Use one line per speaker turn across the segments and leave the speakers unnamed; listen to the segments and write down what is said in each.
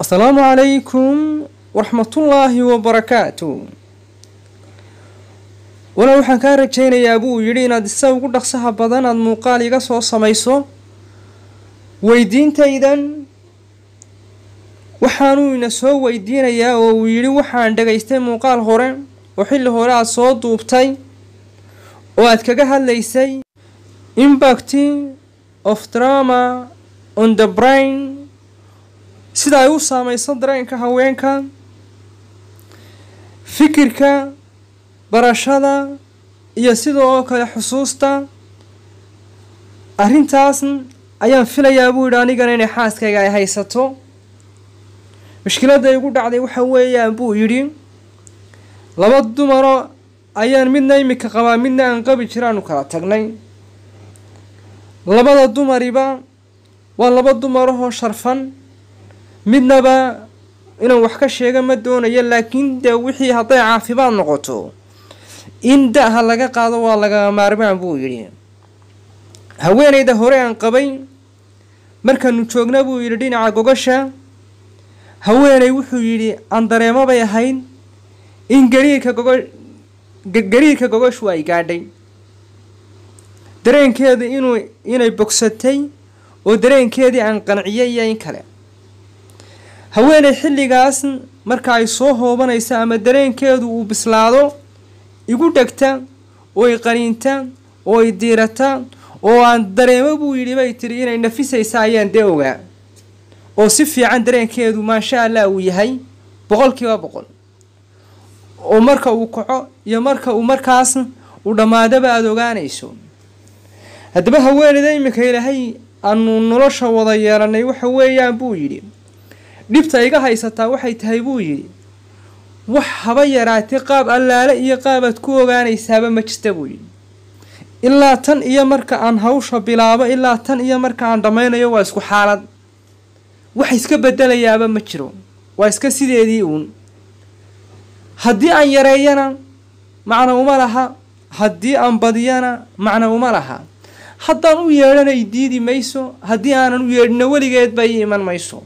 asalaamu calaykum waraxmatullaahi wabarakaatu walow waxaan kaa rajaynayaa buu yidhi inaad isa ugu dhaqsaha badan aad muuqaal iga soo samayso weydiintaydan waxaanuu ina soo weydiinayaa oo uu yidhi waxaan dhagaystay muuqaal hore oo xilli hore aada soo duubtay oo aad kaga hadlaysay impact of drama on the brain sida ay u saamaysan dareenka haweenka fikirka barashada iyo sidoo kale xusuusta arrintaas ayaan filayaa buu yidhi anigana inay xaaskayga ay haysato mashkiladda igu dhacday waxa weeyaan buu yidhi laba dumaro ayaan midna iminka qabaa midna aan qabi jiraanu kala tagnay labada dumariba waa laba dumarahoo sharfan midnaba inaan wax ka sheega ma doonayo laakiin de wixii hadday caafimaad noqoto in da-ha laga qaado waa lagaa maarmaan buu yidhi haweenayda hore aan qabay markaanu joogna buu yidhi dhinaca gogasha haweenay wuxuu yidhi aan dareemabay bay ahayd in gariirka gogo gargariirka gogashu ay gaadhay dareenkeeda inuu inay bogsatay oo dareenkeedii aan qanciyay iyo in kale haweeney xilligaas marka ay soo hoobanaysa ama dareenkeedu uu bislaado igu dhegta oo i qaniinta oo i diirata oo aan dareemo buu yidhi bay tiri inay nafisaysa ayaan dee ogaa oo si fiican dareenkeedu maasha allah uu yahay boqolkiiba boqol oo marka uu kaco iyo marka uu markaas u dhammaadaba aada ogaanayso haddaba haweeneyda iminka ilaahay aanu nolosha wada yeelanay waxa weeyaan buu yidhi dhibta iga haysataa waxay tahay buu yidhi wax haba yaraatee qaab allaale iyo qaabaad ku ogaanaysaaba ma jirta buu yidhi ilaa tan iyo marka aan hawsha bilaabo ilaa tan iyo marka aan dhammaynayo waa isku xaalad wax iska bedelayaaba ma jiro waa iska sideedii uun haddii aan yareeyana macna uma laha haddii aan badiyana macna uma laha haddaan u yeedhanay diidi mayso haddii aanan u yeedhina weligeed ba ii iman mayso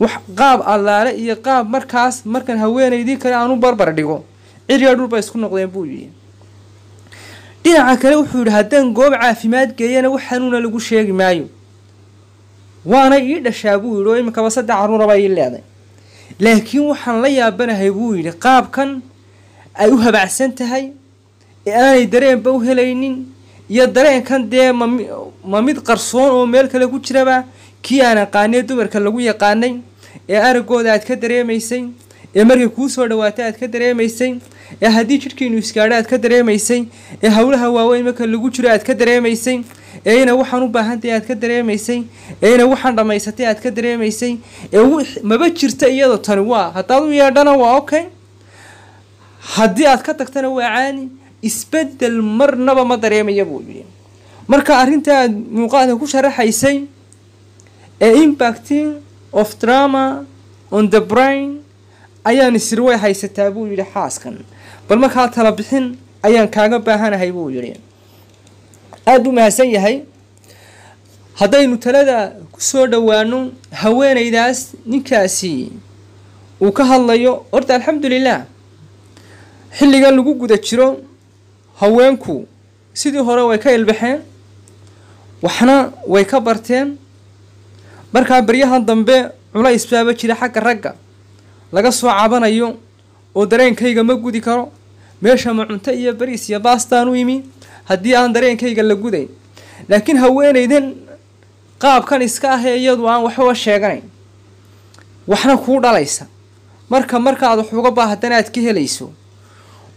wax qaab allaale iyo qaab markaas markan haweenaydii kale aanu barbar dhigo ciryaa dhulba isku noqdeen buu yii dhinaca kale wuxuu yidhi haddaan goob caafimaad geeyana wax xanuuna lagu sheegi maayo waana ii dhashaa buu yidhi oo iminkaba saddex caruuraba ii leeday laakiin waxaan la yaabanahay buu yidhi qaabkan ay u habacsan tahay ee aanay dareenba u helaynin iyo dareenkan dee ma ma mid qarsoon oo meel kale ku jiraba kii aan aqaanee dumarka lagu yaqaanay ee araggooda aad ka dareemaysay ee markay kuu soo dhawaato aad ka dareemaysay ee haddii jidhkiinu isgaadho aad ka dareemaysay ee howlaha waaweyn marka lagu jiro aad ka dareemaysay ee ina waxaan u baahantahay aad ka dareemaysay ee ina waxaan dhammaysatay aad ka dareemaysay ee maba jirta iyadoo tani waa haddaad u yeedhana waa okay haddii aad ka tagtana waa caani isbedel marnaba ma dareemaya buu yidhi marka arrinta aad muuqaalka ku sharaxaysay ee impacting of drama on the brain ayaan isirwey haysataa buu yidhi xaaskan bal markaa tala bixin ayaan kaaga baahanahay buu yidhi aada buu mahadsan yahay haddaynu talada kusoo soo dhowaano haweenaydaas ninkaasi uu ka hadlayo horta alxamdulilah xilligan lagu guda jiro haweenku sidii hore way ka ilbaxeen waxna way ka barteen markaa baryahan dambe culays baaba jira xagga ragga laga soo cabanayo oo dareenkayga ma gudi karo meesha ma cunto iyo bariis iyo baastaan u yimi haddii aan dareenkayga la gudayn laakiin haweenaydan qaabkan iska ahee iyadu aan waxba sheeganayn waxna kuu dhalaysa marka markaad wax uga baahdan aad ka helayso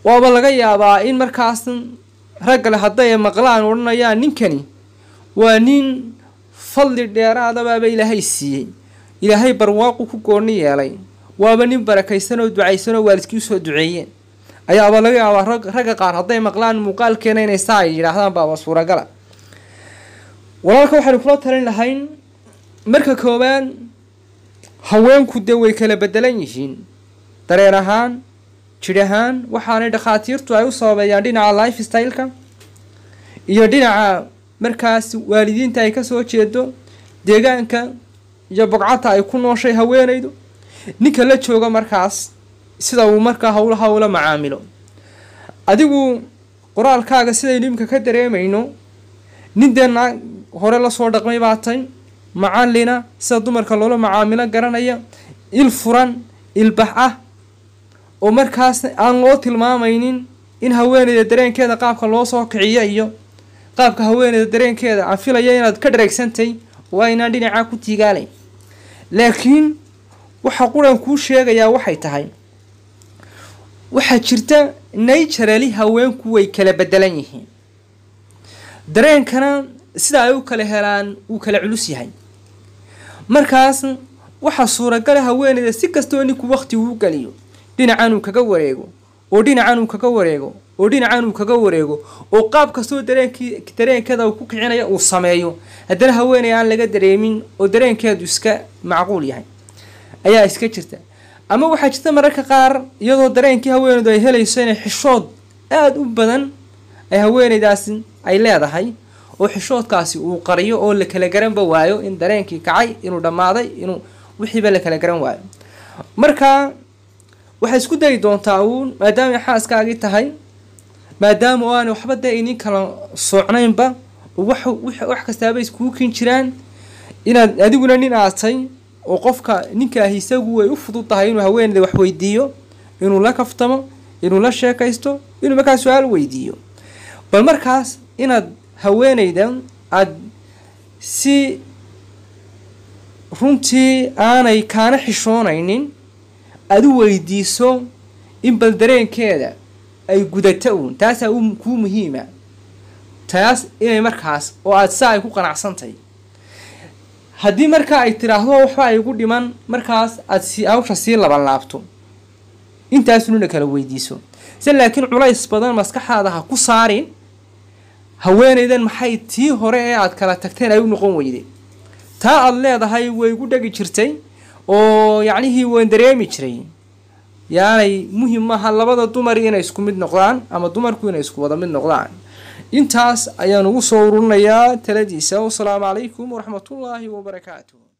waaba laga yaabaa in markaas ragga le hadday maqlaan odhanayaan ninkani waa nin fadli dheeraadabaaba ilaahay siiyey ilaahay barwaaqu ku goonni yeelay waaba nin barakaysan oo ducaysanoo waalidkii usoo duceeyeen ayaaba laga yaabaa ragga qaar hadday maqlaan muuqaalkeena inay saa ay yidhaahdaan baaba suuragala walaalka waxaynu kula talin lahayn marka koobaad haweenku dee way kala bedelan yihiin dareen ahaan jir ahaan waxaanay dhakhaatiirtu ay u sababeeyaan dhinaca life style-ka iyo dhinaca markaas waalidiinta ay kasoo jeedo deegaanka iyo bogcata ay ku nooshay haweenaydu ninka la joogo markaas sida uu markaa howlaha ula macaamilo adigu qoraalkaaga sidaynu imika ka dareemayno nin hore lasoo dhaqmay baatay macalina sida dumarka loola macaamilo garanaya il furan ilbax ah oo markaas aan loo tilmaamaynin in haweenayda dareenkeeda qaabka loo soo kiciyo iyo qaabka haweeneyda dareenkeeda aan filaya inaad ka dhareegsantay waa inaan dhinacaa ku tiigaalay laakiin waxa quran kuu sheegayaa waxay tahay waxaa jirta nigerali haweenku way kala bedelan yihiin dareenkana sida ay u kala helaan wuu kala culus yahay markaas waxaa suuragala ah haweeneyda si kastoo ninku wakhti uu geliyo dhinacan uu kaga wareego oo dhinacan uu kaga wareego oo dhinacaan uu kaga wareego oo qaab kastoo dareenk dareenkeeda uu ku kicinaya uu sameeyo haddana haweeney aan laga dareemin oo dareenkeedu iska macquul yahay ayaa iska jirta ama waxaa jirta mararka qaar iyadoo dareenkii haweeneydu ay helayso inay xishood aada u badan ay haweeneydaasi ay leedahay oo xishoodkaasi uu qariyo oo la kala garanba waayo in dareenkii kacay inuu dhammaaday inuu wixiiba la kala garan waayo marka waxay isku dayi doontaa uun maadaamay xaaskaagii tahay maadaama oo aana waxba dee inin kala soocnaynba wax kastaabay iskuukin jiraan inaad adiguna nin aatay oo qofka ninkaahi isagu way u fudud tahay inuu haweeneyda wax weydiiyo inuu la kaftamo inuu la sheekaysto inuu markaa su-aal weydiiyo bal markaas inaad haweenayda aad si runtii aanay kaana xishoonaynin aad u weydiiso in bal dareenkeeda ay gudato uun taasaa kuu muhiima taas inay markaas oo aada saa ay ku qanacsantay haddii markaa ay tiraahdo waxba ay igu dhiman markaas aad hawsha sii laban laabto intaasnuna kala weydiiso se laakiin culays badan maskaxaada ha ku saarin haweenaydan maxay tii hore ee aada kala tagteen ay u noqon weyday taa aada leedahay way gu dhegi jirtay oo yacnihii waan dareemi jiray yaanay muhim maaha labada dumar inay isku mid noqdaan ama dumarku inay isku wada mid noqdaan intaas ayaan ugu soo ururinayaa taladiisa wasalaamu calaykum waraxmatullaahi wabarakaatu